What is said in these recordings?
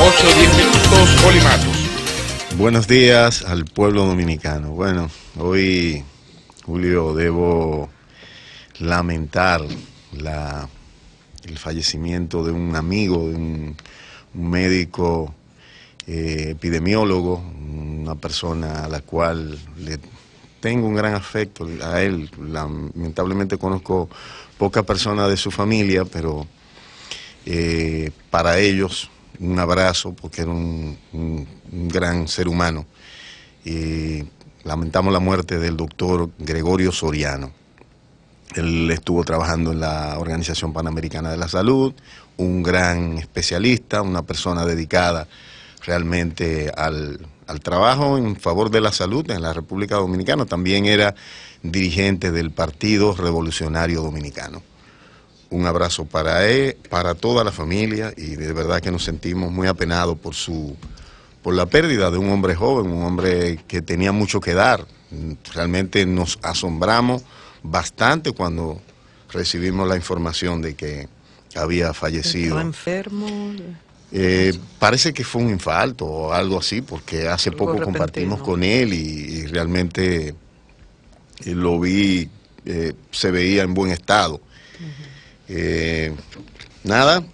8 minutos, Olimatos. Buenos días al pueblo dominicano. Bueno, hoy, Julio, debo lamentar el fallecimiento de un amigo, de un, médico eh, epidemiólogo, una persona a la cual le tengo un gran afecto a él. Lamentablemente conozco poca persona de su familia, pero eh, para ellos un abrazo porque era un, gran ser humano. Y lamentamos la muerte del doctor Gregorio Soriano. Él estuvo trabajando en la Organización Panamericana de la Salud, un gran especialista, una persona dedicada realmente al, al, trabajo en favor de la salud en la República Dominicana. También era dirigente del Partido Revolucionario Dominicano un abrazo para él, para toda la familia y de verdad que nos sentimos muy apenados por su por la pérdida de un hombre joven, un hombre que tenía mucho que dar. Realmente nos asombramos bastante cuando recibimos la información de que había fallecido. enfermo? Eh, parece que fue un infarto o algo así, porque hace poco compartimos con él y, realmente eh, lo vi, eh, se veía en buen estado. Eh, nada,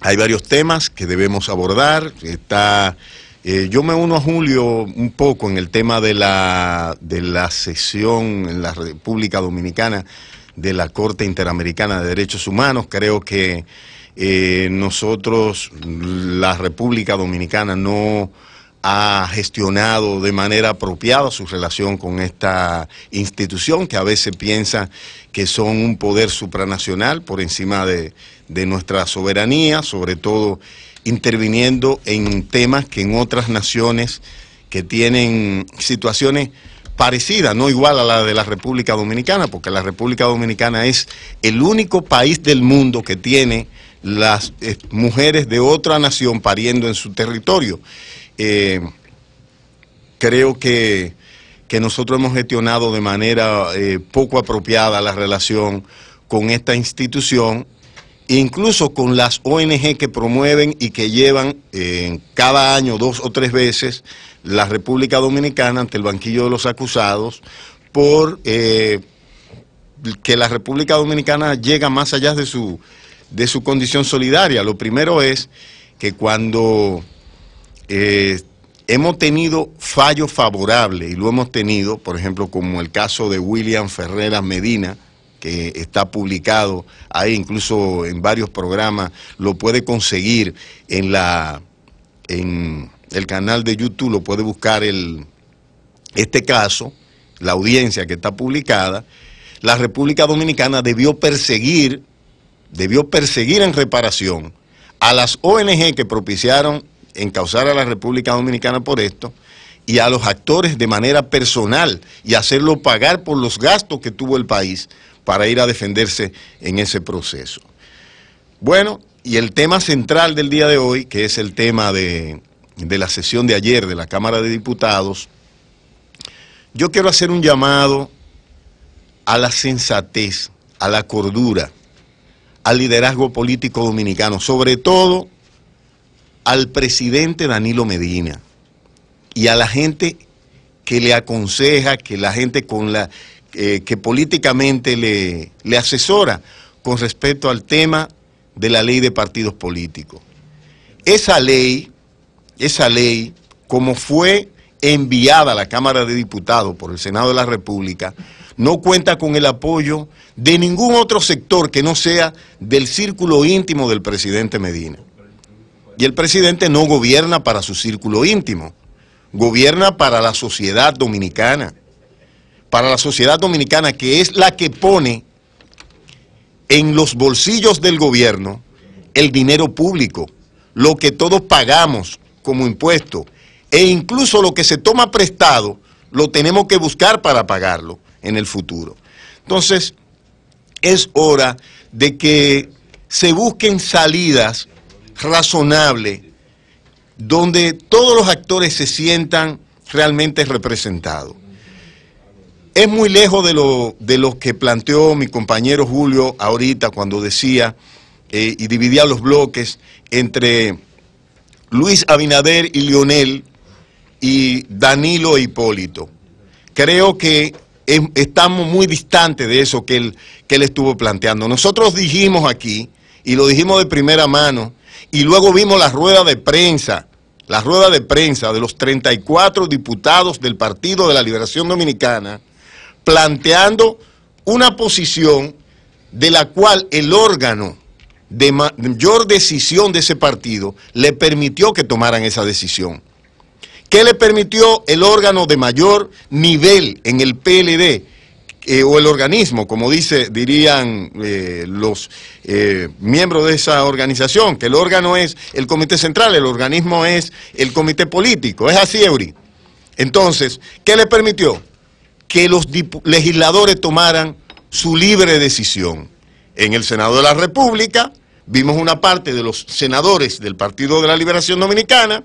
hay varios temas que debemos abordar. Está, eh, yo me uno a Julio un poco en el tema de la, de la sesión en la República Dominicana de la Corte Interamericana de Derechos Humanos. Creo que eh, nosotros, la República Dominicana, no ha gestionado de manera apropiada su relación con esta institución que a veces piensa que son un poder supranacional por encima de, nuestra soberanía, sobre todo interviniendo en temas que en otras naciones que tienen situaciones parecidas, no igual a la de la República Dominicana, porque la República Dominicana es el único país del mundo que tiene las eh, mujeres de otra nación pariendo en su territorio. Eh, creo que, nosotros hemos gestionado de manera eh, poco apropiada la relación con esta institución, incluso con las ONG que promueven y que llevan eh, cada año dos o tres veces la República Dominicana ante el banquillo de los acusados por que la República Dominicana llega más allá de su, de su condición solidaria. Lo primero es que cuando eh, hemos tenido fallos favorables y lo hemos tenido, por ejemplo, como el caso de William Ferreras Medina, que está publicado ahí, incluso en varios programas, lo puede conseguir en la en el canal de YouTube, lo puede buscar el, este caso, la audiencia que está publicada, la República Dominicana debió perseguir, debió perseguir en reparación a las ONG que propiciaron encauzar a la República Dominicana por esto y a los actores de manera personal y hacerlo pagar por los gastos que tuvo el país para ir a defenderse en ese proceso. Bueno, y el tema central del día de hoy, que es el tema de, de la sesión de ayer de la Cámara de Diputados, yo quiero hacer un llamado a la sensatez, a la cordura, al liderazgo político dominicano, sobre todo al presidente Danilo Medina y a la gente que le aconseja, que la gente con la eh, que políticamente le, le asesora con respecto al tema de la ley de partidos políticos. Esa ley, esa ley, como fue enviada a la Cámara de Diputados por el Senado de la República, no cuenta con el apoyo de ningún otro sector que no sea del círculo íntimo del presidente Medina. Y el presidente no gobierna para su círculo íntimo, gobierna para la sociedad dominicana, para la sociedad dominicana que es la que pone en los bolsillos del gobierno el dinero público, lo que todos pagamos como impuesto e incluso lo que se toma prestado lo tenemos que buscar para pagarlo en el futuro. Entonces, es hora de que se busquen salidas razonable, donde todos los actores se sientan realmente representados. Es muy lejos de lo, de lo que planteó mi compañero Julio ahorita cuando decía eh, y dividía los bloques entre Luis Abinader y Lionel y Danilo e Hipólito. Creo que estamos muy distantes de eso que él, que él estuvo planteando. Nosotros dijimos aquí, y lo dijimos de primera mano, y luego vimos la rueda de prensa, la rueda de prensa de los 34 diputados del Partido de la Liberación Dominicana, planteando una posición de la cual el órgano de mayor decisión de ese partido le permitió que tomaran esa decisión. ¿Qué le permitió el órgano de mayor nivel en el PLD? Eh, o el organismo, como dice, dirían eh, los eh, miembros de esa organización, que el órgano es el comité central, el organismo es el comité político, es así, Eury. Entonces, ¿qué le permitió? Que los legisladores tomaran su libre decisión. En el Senado de la República vimos una parte de los senadores del Partido de la Liberación Dominicana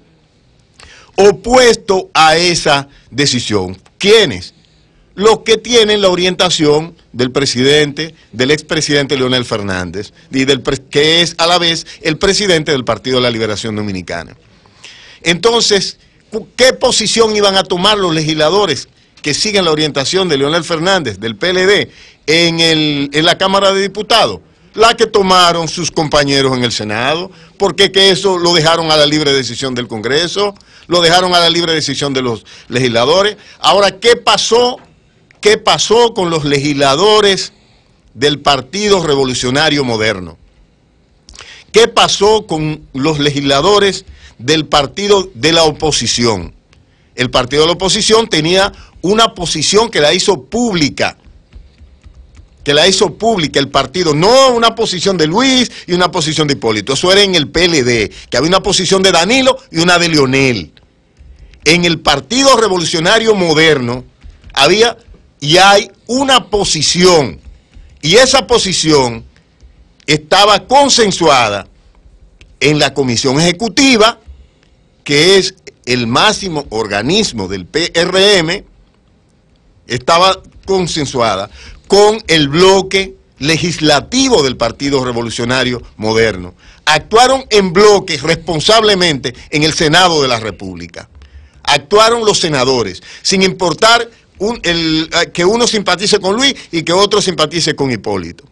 opuesto a esa decisión. ¿Quiénes? los que tienen la orientación del presidente, del expresidente Leonel Fernández, y del que es a la vez el presidente del Partido de la Liberación Dominicana. Entonces, ¿qué posición iban a tomar los legisladores que siguen la orientación de Leonel Fernández, del PLD, en, en la Cámara de Diputados? La que tomaron sus compañeros en el Senado, porque que eso lo dejaron a la libre decisión del Congreso, lo dejaron a la libre decisión de los legisladores. Ahora, ¿qué pasó qué pasó con los legisladores del Partido Revolucionario Moderno. ¿Qué pasó con los legisladores del partido de la oposición? El partido de la oposición tenía una posición que la hizo pública, que la hizo pública el partido, no una posición de Luis y una posición de Hipólito, eso era en el PLD, que había una posición de Danilo y una de Leonel. En el Partido Revolucionario Moderno había y hay una posición, y esa posición estaba consensuada en la Comisión Ejecutiva, que es el máximo organismo del PRM, estaba consensuada con el bloque legislativo del Partido Revolucionario Moderno. Actuaron en bloque responsablemente en el Senado de la República. Actuaron los senadores, sin importar eh, que uno simpatice con Luis y que otro simpatice con Hipólito.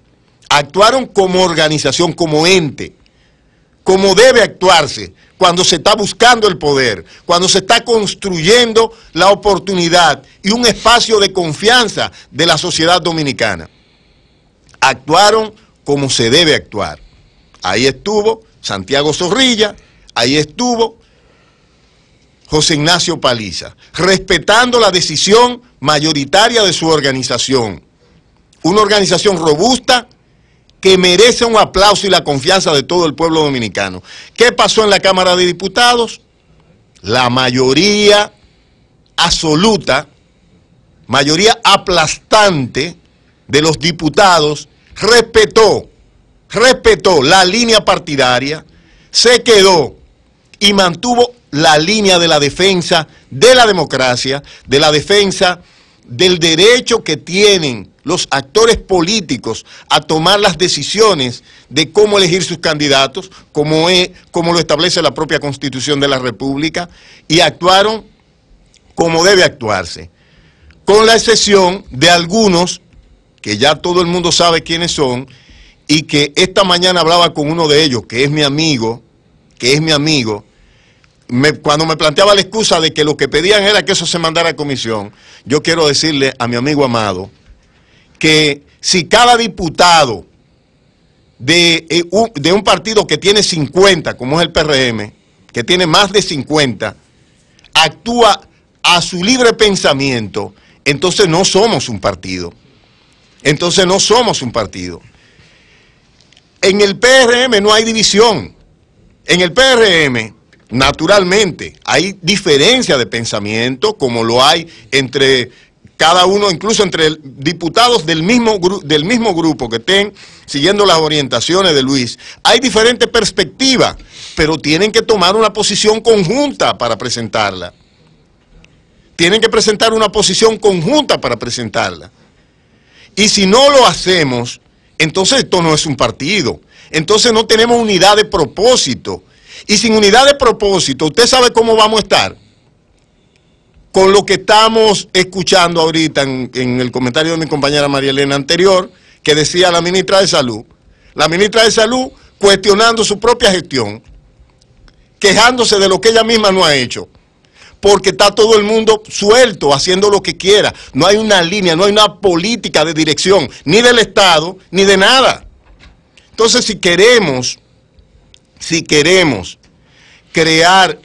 Actuaron como organización, como ente, como debe actuarse cuando se está buscando el poder, cuando se está construyendo la oportunidad y un espacio de confianza de la sociedad dominicana. Actuaron como se debe actuar. Ahí estuvo Santiago Zorrilla, ahí estuvo José Ignacio Paliza, respetando la decisión mayoritaria de su organización. Una organización robusta que merece un aplauso y la confianza de todo el pueblo dominicano. ¿Qué pasó en la Cámara de Diputados? La mayoría absoluta, mayoría aplastante de los diputados respetó, respetó la línea partidaria, se quedó y mantuvo la línea de la defensa de la democracia, de la defensa del derecho que tienen los actores políticos a tomar las decisiones de cómo elegir sus candidatos, como, es, como lo establece la propia Constitución de la República, y actuaron como debe actuarse, con la excepción de algunos que ya todo el mundo sabe quiénes son, y que esta mañana hablaba con uno de ellos, que es mi amigo, que es mi amigo, cuando me planteaba la excusa de que lo que pedían era que eso se mandara a comisión, yo quiero decirle a mi amigo amado que si cada diputado de, eh, de un partido que tiene 50, como es el PRM, que tiene más de 50, actúa a su libre pensamiento, entonces no somos un partido. Entonces no somos un partido. En el PRM no hay división. En el PRM Naturalmente, hay diferencia de pensamiento, como lo hay entre cada uno, incluso entre diputados del mismo, del mismo grupo que estén siguiendo las orientaciones de Luis. Hay diferentes perspectivas, pero tienen que tomar una posición conjunta para presentarla. Tienen que presentar una posición conjunta para presentarla. Y si no lo hacemos, entonces esto no es un partido. Entonces no tenemos unidad de propósito y sin unidad de propósito, usted sabe cómo vamos a estar con lo que estamos escuchando ahorita en, el comentario de mi compañera María Elena anterior, que decía la ministra de Salud. La ministra de Salud cuestionando su propia gestión, quejándose de lo que ella misma no ha hecho, porque está todo el mundo suelto, haciendo lo que quiera. No hay una línea, no hay una política de dirección, ni del Estado, ni de nada. Entonces, si queremos si queremos crear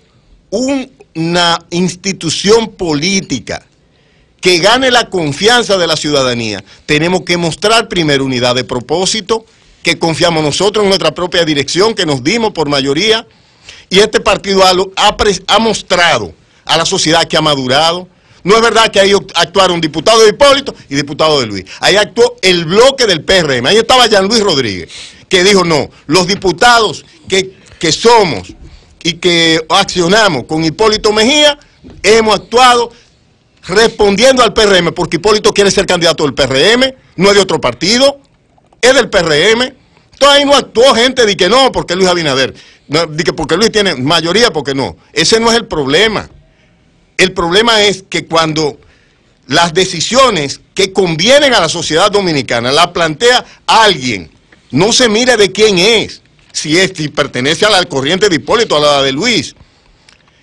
una institución política que gane la confianza de la ciudadanía, tenemos que mostrar primero unidad de propósito, que confiamos nosotros en nuestra propia dirección, que nos dimos por mayoría, y este partido ha, mostrado a la sociedad que ha madurado. No es verdad que ahí actuaron diputado de Hipólito y diputado de Luis. Ahí actuó el bloque del PRM. Ahí estaba Jean Luis Rodríguez que dijo no. Los diputados que, somos y que accionamos con Hipólito Mejía, hemos actuado respondiendo al PRM, porque Hipólito quiere ser candidato del PRM, no es de otro partido, es del PRM. Entonces ahí no actuó gente de que no, porque Luis Abinader, de que porque Luis tiene mayoría, porque no. Ese no es el problema. El problema es que cuando las decisiones que convienen a la sociedad dominicana las plantea alguien no se mira de quién es, si es, pertenece a la corriente de Hipólito, a la de Luis.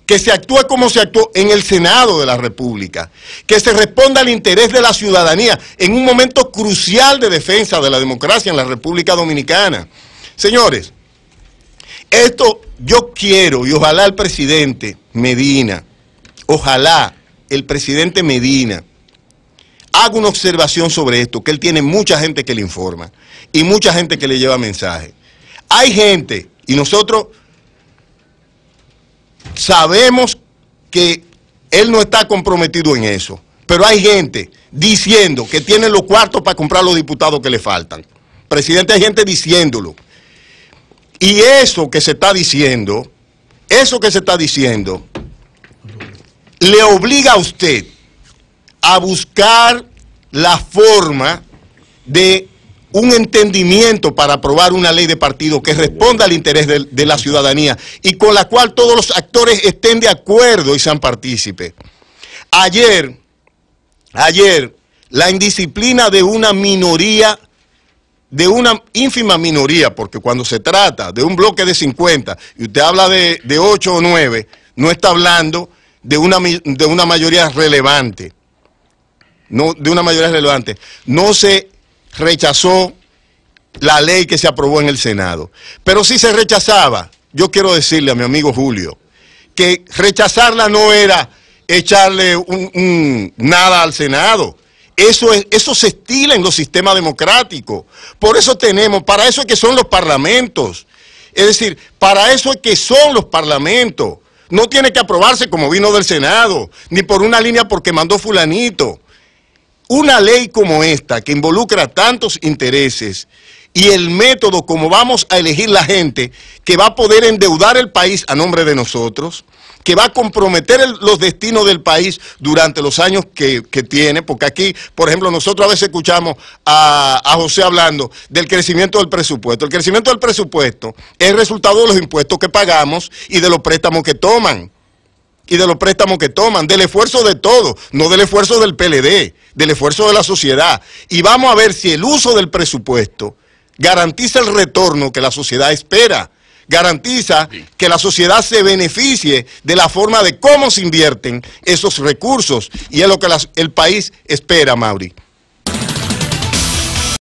Que se actúe como se actuó en el Senado de la República. Que se responda al interés de la ciudadanía en un momento crucial de defensa de la democracia en la República Dominicana. Señores, esto yo quiero y ojalá el presidente Medina, ojalá el presidente Medina haga una observación sobre esto, que él tiene mucha gente que le informa y mucha gente que le lleva mensaje Hay gente, y nosotros sabemos que él no está comprometido en eso, pero hay gente diciendo que tiene los cuartos para comprar los diputados que le faltan. Presidente, hay gente diciéndolo. Y eso que se está diciendo, eso que se está diciendo, le obliga a usted a buscar la forma de un entendimiento para aprobar una ley de partido que responda al interés de, la ciudadanía y con la cual todos los actores estén de acuerdo y sean partícipes. Ayer, ayer, la indisciplina de una minoría, de una ínfima minoría, porque cuando se trata de un bloque de 50 y usted habla de, de 8 o 9, no está hablando de una, de una mayoría relevante. No, de una mayoría relevante. No se rechazó la ley que se aprobó en el Senado. Pero si se rechazaba, yo quiero decirle a mi amigo Julio, que rechazarla no era echarle un, nada al Senado. Eso, es, eso se estila en los sistemas democráticos. Por eso tenemos, para eso es que son los parlamentos. Es decir, para eso es que son los parlamentos. No tiene que aprobarse como vino del Senado, ni por una línea porque mandó fulanito. Una ley como esta, que involucra tantos intereses, y el método como vamos a elegir la gente que va a poder endeudar el país a nombre de nosotros, que va a comprometer los destinos del país durante los años que, tiene, porque aquí, por ejemplo, nosotros a veces escuchamos a, José hablando del crecimiento del presupuesto. El crecimiento del presupuesto es resultado de los impuestos que pagamos y de los préstamos que toman y de los préstamos que toman, del esfuerzo de todos, no del esfuerzo del PLD, del esfuerzo de la sociedad. Y vamos a ver si el uso del presupuesto garantiza el retorno que la sociedad espera, garantiza que la sociedad se beneficie de la forma de cómo se invierten esos recursos y es lo que el país espera, Mauri.